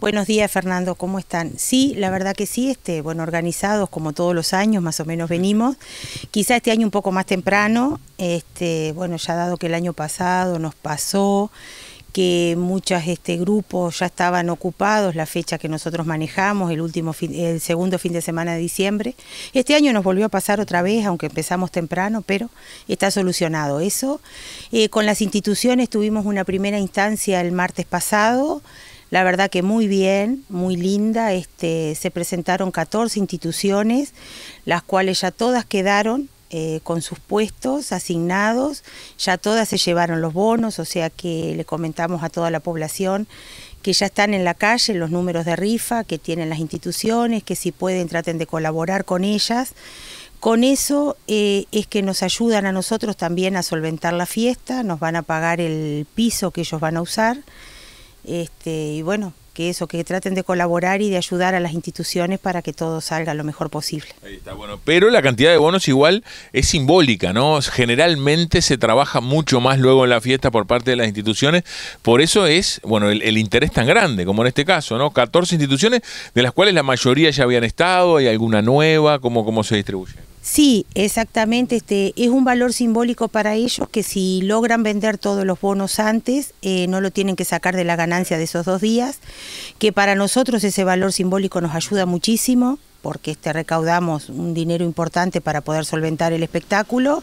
Buenos días, Fernando, ¿cómo están? Sí, la verdad que sí, este, bueno, organizados como todos los años, más o menos venimos. Quizá este año un poco más temprano, este, bueno, ya dado que el año pasado nos pasó que muchos este, grupos ya estaban ocupados, la fecha que nosotros manejamos, el, último el segundo fin de semana de diciembre. Este año nos volvió a pasar otra vez, aunque empezamos temprano, pero está solucionado eso. Eh, con las instituciones tuvimos una primera instancia el martes pasado, la verdad que muy bien, muy linda. Este, se presentaron 14 instituciones, las cuales ya todas quedaron eh, con sus puestos asignados, ya todas se llevaron los bonos, o sea que le comentamos a toda la población que ya están en la calle los números de rifa que tienen las instituciones, que si pueden traten de colaborar con ellas. Con eso eh, es que nos ayudan a nosotros también a solventar la fiesta, nos van a pagar el piso que ellos van a usar. Este, y bueno, que eso, que traten de colaborar y de ayudar a las instituciones para que todo salga lo mejor posible. Ahí está, bueno, pero la cantidad de bonos igual es simbólica, ¿no? Generalmente se trabaja mucho más luego en la fiesta por parte de las instituciones, por eso es, bueno, el, interés tan grande, como en este caso, ¿no? 14 instituciones, de las cuales la mayoría ya habían estado, hay alguna nueva, ¿cómo, cómo se distribuye? Sí, exactamente. Este es un valor simbólico para ellos que si logran vender todos los bonos antes, eh, no lo tienen que sacar de la ganancia de esos dos días. Que para nosotros ese valor simbólico nos ayuda muchísimo porque este recaudamos un dinero importante para poder solventar el espectáculo.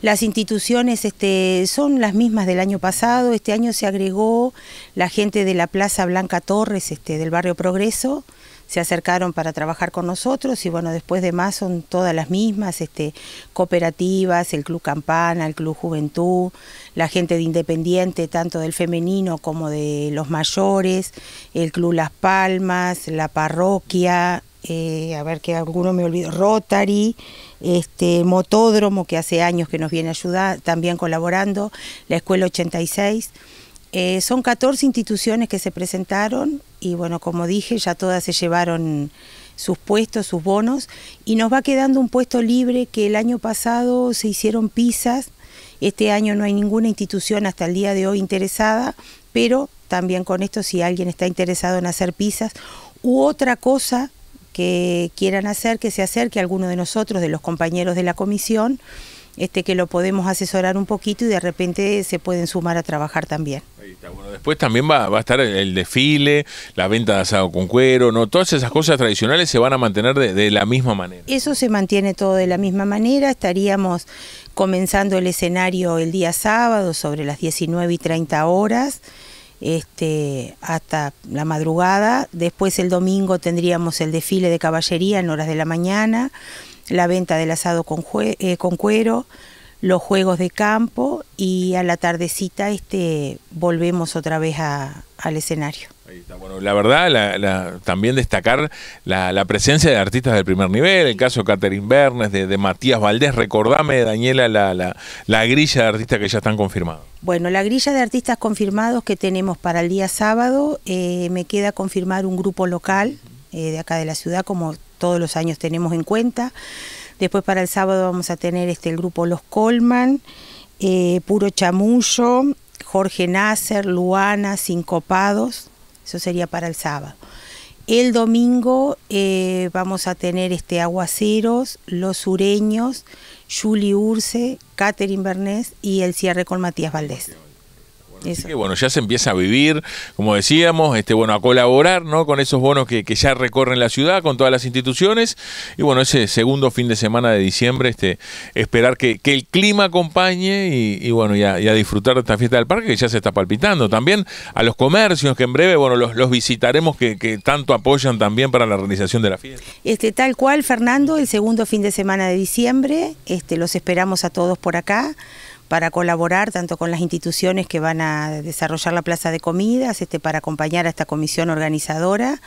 Las instituciones este, son las mismas del año pasado. Este año se agregó la gente de la Plaza Blanca Torres, este, del barrio Progreso se acercaron para trabajar con nosotros y bueno, después de más son todas las mismas, este, cooperativas, el Club Campana, el Club Juventud, la gente de Independiente, tanto del femenino como de los mayores, el Club Las Palmas, la parroquia, eh, a ver que alguno me olvidó, Rotary, este, Motódromo, que hace años que nos viene ayudar, también colaborando, la Escuela 86. Eh, son 14 instituciones que se presentaron y bueno, como dije, ya todas se llevaron sus puestos, sus bonos y nos va quedando un puesto libre que el año pasado se hicieron pisas, este año no hay ninguna institución hasta el día de hoy interesada, pero también con esto si alguien está interesado en hacer pisas u otra cosa que quieran hacer, que se acerque alguno de nosotros, de los compañeros de la comisión, este, que lo podemos asesorar un poquito y de repente se pueden sumar a trabajar también. Bueno, después también va, a estar el, desfile, la venta de asado con cuero, ¿no? Todas esas cosas tradicionales se van a mantener de, de la misma manera. Eso se mantiene todo de la misma manera. Estaríamos comenzando el escenario el día sábado sobre las 19 y 30 horas este, hasta la madrugada. Después el domingo tendríamos el desfile de caballería en horas de la mañana, la venta del asado con, eh, cuero, los juegos de campo y a la tardecita este, volvemos otra vez al escenario. Ahí está. Bueno, la verdad, también destacar la, presencia de artistas del primer nivel, el caso de Catherine Bernes, de, Matías Valdés. Recordame, Daniela, la, grilla de artistas que ya están confirmados. Bueno, la grilla de artistas confirmados que tenemos para el día sábado, eh, me queda confirmar un grupo local eh, de acá de la ciudad, como todos los años tenemos en cuenta. Después para el sábado vamos a tener este, el grupo Los Colman, eh, Puro Chamullo, Jorge Nasser, Luana, Sincopados, eso sería para el sábado. El domingo eh, vamos a tener este Aguaceros, Los Sureños, Julie Urce, Catherine Bernés y el cierre con Matías Valdés que bueno, ya se empieza a vivir, como decíamos, este bueno, a colaborar, ¿no? Con esos bonos que, ya recorren la ciudad, con todas las instituciones. Y bueno, ese segundo fin de semana de diciembre, este, esperar que, el clima acompañe y, bueno, ya, a disfrutar de esta fiesta del parque que ya se está palpitando. También a los comercios, que en breve, bueno, los, los visitaremos que, que, tanto apoyan también para la realización de la fiesta. Este, tal cual, Fernando, el segundo fin de semana de diciembre, este, los esperamos a todos por acá para colaborar tanto con las instituciones que van a desarrollar la plaza de comidas, este, para acompañar a esta comisión organizadora.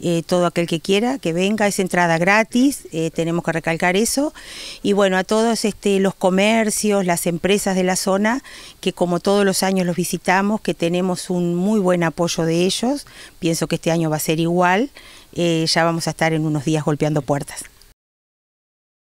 Eh, todo aquel que quiera que venga, es entrada gratis, eh, tenemos que recalcar eso. Y bueno, a todos este, los comercios, las empresas de la zona, que como todos los años los visitamos, que tenemos un muy buen apoyo de ellos, pienso que este año va a ser igual, eh, ya vamos a estar en unos días golpeando puertas.